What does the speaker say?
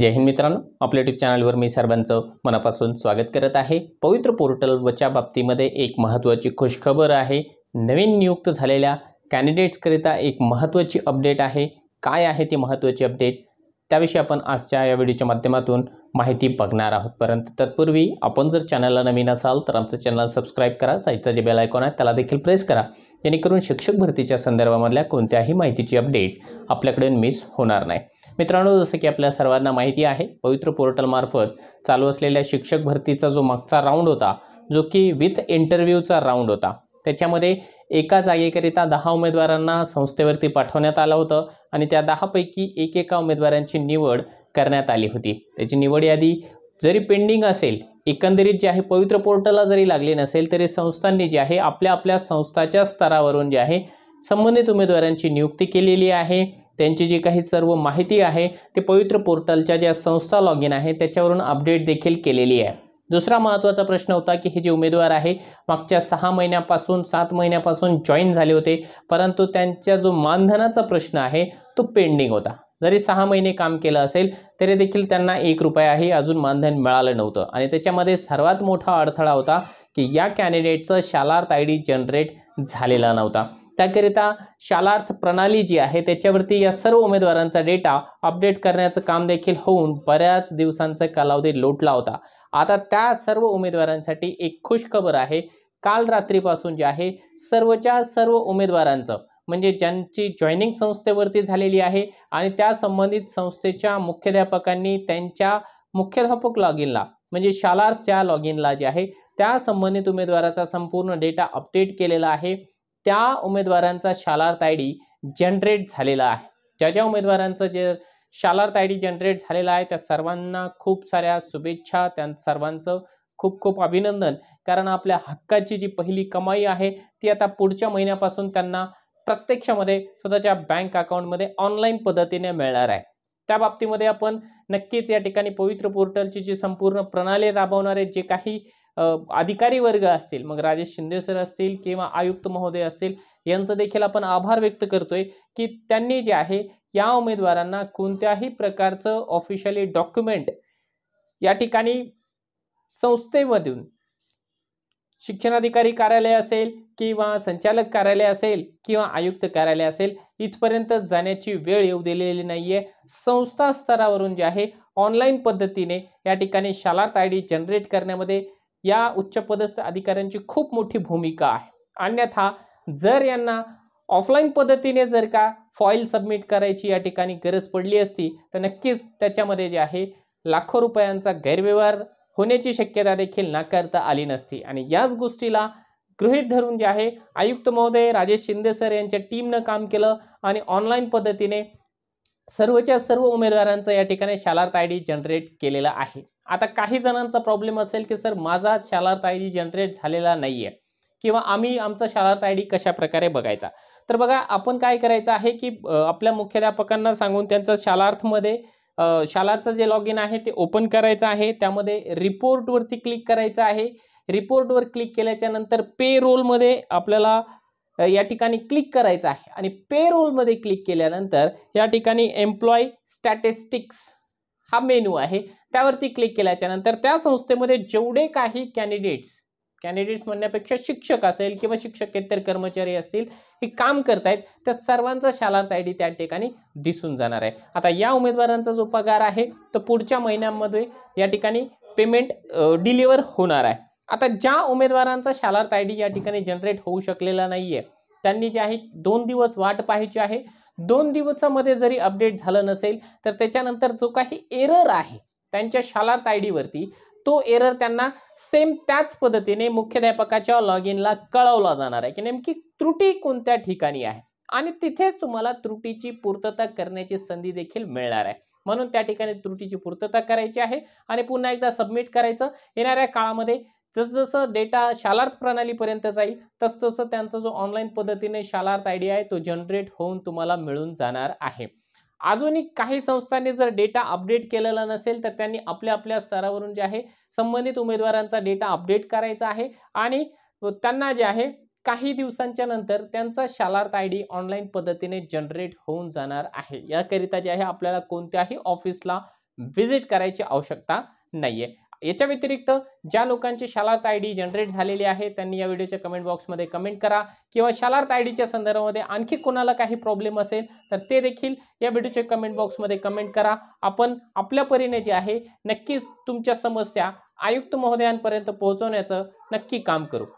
जय हिंद मित्रांनो आपल्या यूट्यूब चॅनलवर मी सर्वांचं मनापासून स्वागत करत आहे पवित्र पोर्टलच्या बाबतीमध्ये एक महत्त्वाची खुशखबर आहे नवीन नियुक्त झालेल्या कॅन्डिडेट्सकरिता एक महत्त्वाची अपडेट आहे काय आहे ती महत्त्वाची अपडेट त्याविषयी आपण आजच्या या व्हिडिओच्या माध्यमातून माहिती बघणार आहोत परंतु तत्पूर्वी आपण जर चॅनलला नवीन असाल तर आमचं चॅनल सबस्क्राईब करा साईडचा जे बेल आयकॉन आहे त्याला देखील प्रेस करा जेणेकरून शिक्षक भरतीच्या संदर्भामधल्या कोणत्याही माहितीची अपडेट आपल्याकडे मिस होणार नाही मित्रांनो जसं की आपल्या सर्वांना माहिती आहे पवित्र पोर्टलमार्फत चालू असलेल्या शिक्षक भरतीचा जो मागचा राऊंड होता जो की विथ इंटरव्ह्यूचा राऊंड होता त्याच्यामध्ये एका जागेकरिता दहा उमेदवारांना संस्थेवरती पाठवण्यात आलं होतं आणि त्या दहापैकी एक उमेदवारांची निवड करण्यात आली होती त्याची निवड यादी जरी पेंडिंग असेल एकंदरीत जे आहे पवित्र पोर्टलला जरी लागले नसेल तरी संस्थांनी जे आहे आपल्या आपल्या संस्थाच्या स्तरावरून जे आहे संबंधित उमेदवारांची नियुक्ती केलेली आहे त्यांची जी काही सर्व माहिती आहे ते पवित्र पोर्टलच्या ज्या संस्था लॉग इन आहे त्याच्यावरून अपडेट देखील केलेली आहे दुसरा महत्त्वाचा प्रश्न होता की हे जे उमेदवार आहे मागच्या सहा महिन्यापासून सात महिन्यापासून जॉईन झाले होते परंतु त्यांच्या जो मानधनाचा प्रश्न आहे तो पेंडिंग होता जरी सहा महिने काम केलं असेल तरी देखील त्यांना एक रुपयाही अजून मानधन मिळालं नव्हतं आणि त्याच्यामध्ये सर्वात मोठा अडथळा होता की या कॅन्डिडेटचं शालार्थ आय डी जनरेट झालेला नव्हता त्याकरिता शालार्थ प्रणाली जी आहे त्याच्यावरती या सर्व उमेदवारांचा डेटा अपडेट करण्याचं काम देखील होऊन बऱ्याच दिवसांचा कालावधी लोटला होता आता त्या सर्व उमेदवारांसाठी एक खुशखबर आहे काल रात्रीपासून जे आहे सर्वच्या सर्व उमेदवारांचं म्हणजे ज्यांची जॉईनिंग संस्थेवरती झालेली आहे आणि त्या संबंधित संस्थेच्या मुख्याध्यापकांनी त्यांच्या मुख्याध्यापक लॉगिनला म्हणजे शालार्थच्या लॉगिनला जे आहे त्या संबंधित उमेदवाराचा संपूर्ण डेटा अपडेट केलेला आहे त्या उमेदवारांचा शालार डी जनरेट झालेला आहे ज्या ज्या उमेदवारांचं जे शालार डी जनरेट झालेला आहे त्या सर्वांना खूप साऱ्या शुभेच्छा त्या सर्वांचं खूप खूप अभिनंदन कारण आपल्या हक्काची जी पहिली कमाई आहे ती आता पुढच्या महिन्यापासून त्यांना प्रत्यक्षामध्ये स्वतःच्या बँक अकाउंटमध्ये ऑनलाईन पद्धतीने मिळणार आहे त्या बाबतीमध्ये आपण नक्कीच या ठिकाणी पवित्र पोर्टलची जी संपूर्ण प्रणाली राबवणारे जे काही अधिकारी वर्ग असतील मग राजेश शिंदे सर असतील किंवा आयुक्त महोदय असतील यांचं देखील आपण आभार व्यक्त करतोय की त्यांनी जे आहे या उमेदवारांना कोणत्याही प्रकारचं ऑफिशियली डॉक्युमेंट या ठिकाणी संस्थेमधून शिक्षणाधिकारी कार्यालय असेल किंवा संचालक कार्यालय असेल किंवा आयुक्त कार्यालय असेल इथपर्यंत जाण्याची वेळ येऊ दिलेली नाही आहे संस्था स्तरावरून जे आहे ऑनलाईन पद्धतीने या ठिकाणी शालार्थ आय डी जनरेट करण्यामध्ये या उच्चपदस्थ अधिकाऱ्यांची खूप मोठी भूमिका आहे अन्यथा जर यांना ऑफलाईन पद्धतीने जर का फॉईल सबमिट करायची या ठिकाणी गरज पडली असती तर नक्कीच त्याच्यामध्ये जे आहे लाखो रुपयांचा गैरव्यवहार होण्याची शक्यता देखील नाकारता आली नसती आणि याच गोष्टीला गृहित धरून जे आहे आयुक्त महोदय राजेश शिंदे सर यांच्या टीमनं काम केलं आणि ऑनलाईन पद्धतीने सर्वच्या सर्व उमेदवारांचं या ठिकाणी शालार्थ आय डी जनरेट केलेला आहे आता काही जणांचा प्रॉब्लेम असेल की सर माझा शालार्थ आय डी जनरेट झालेला नाही आहे किंवा आम्ही आमचा शालार्थ आय डी कशाप्रकारे बघायचा तर बघा आपण काय करायचं आहे की आपल्या मुख्याध्यापकांना सांगून त्यांचं शालार्थमध्ये शालार्थचं जे लॉग इन आहे ते ओपन करायचं आहे त्यामध्ये रिपोर्टवरती क्लिक करायचं आहे रिपोर्टवर क्लिक केल्याच्यानंतर पे रोलमध्ये आपल्याला या ठिकाणी क्लिक करायचं आहे आणि पे रोलमध्ये क्लिक केल्यानंतर या ठिकाणी एम्प्लॉय स्टॅटिस्टिक्स हा मेनू आहे त्यावरती क्लिक केल्याच्या नंतर त्या संस्थेमध्ये जेवढे काही कॅन्डिडेट्स कॅन्डिडेट्स म्हणण्यापेक्षा शिक्षक असेल किंवा शिक्षकेतर कर्मचारी असतील हे काम करतायत त्या सर्वांचा शालार्थ आय डी त्या ठिकाणी दिसून जाणार आहे आता या उमेदवारांचा जो पगार आहे तो पुढच्या महिन्यांमध्ये या ठिकाणी पेमेंट डिलिव्हर होणार आहे आता ज्या उमेदवारांचा शालार्थ आय डी या ठिकाणी जनरेट होऊ शकलेला नाहीये त्यांनी जे आहे दोन दिवस वाट पाहायची आहे दोन दिवसामध्ये जरी अपडेट झालं नसेल तर त्याच्यानंतर जो काही एरर आहे त्यांच्या शालार्थ आय डीवरती तो एरर त्यांना सेम त्याच पद्धतीने मुख्याध्यापकाच्या लॉग इनला कळवला जाणार आहे की नेमकी त्रुटी कोणत्या ठिकाणी आहे आणि तिथेच तुम्हाला त्रुटीची पूर्तता करण्याची संधी देखील मिळणार आहे म्हणून त्या ठिकाणी त्रुटीची पूर्तता करायची आहे आणि पुन्हा एकदा सबमिट करायचं येणाऱ्या काळामध्ये जसजसं डेटा शालार्थ प्रणालीपर्यंत जाईल तसतसं त्यांचा जो ऑनलाईन पद्धतीने शालार्थ डी आहे तो जनरेट होऊन तुम्हाला मिळून जाणार आहे अजूनही काही संस्थांनी जर डेटा अपडेट केलेला नसेल तर त्यांनी आपल्या आपल्या स्तरावरून जे आहे संबंधित उमेदवारांचा डेटा अपडेट करायचा आहे आणि त्यांना जे आहे काही दिवसांच्या नंतर त्यांचा शालार्थ आय डी ऑनलाईन पद्धतीने जनरेट होऊन जाणार आहे याकरिता जे आहे आपल्याला कोणत्याही ऑफिसला व्हिजिट करायची आवश्यकता नाही याच्या व्यतिरिक्त ज्या लोकांची शालार्थ आय डी जनरेट झालेली आहे त्यांनी या व्हिडिओच्या कमेंट बॉक्समध्ये कमेंट करा किंवा शालार्थ आय डीच्या संदर्भामध्ये आणखी कोणाला काही प्रॉब्लेम असेल तर ते देखील या व्हिडिओच्या कमेंट बॉक्समध्ये कमेंट करा आपण आपल्या परीने जे आहे नक्कीच तुमच्या समस्या आयुक्त महोदयांपर्यंत पोहोचवण्याचं नक्की काम करू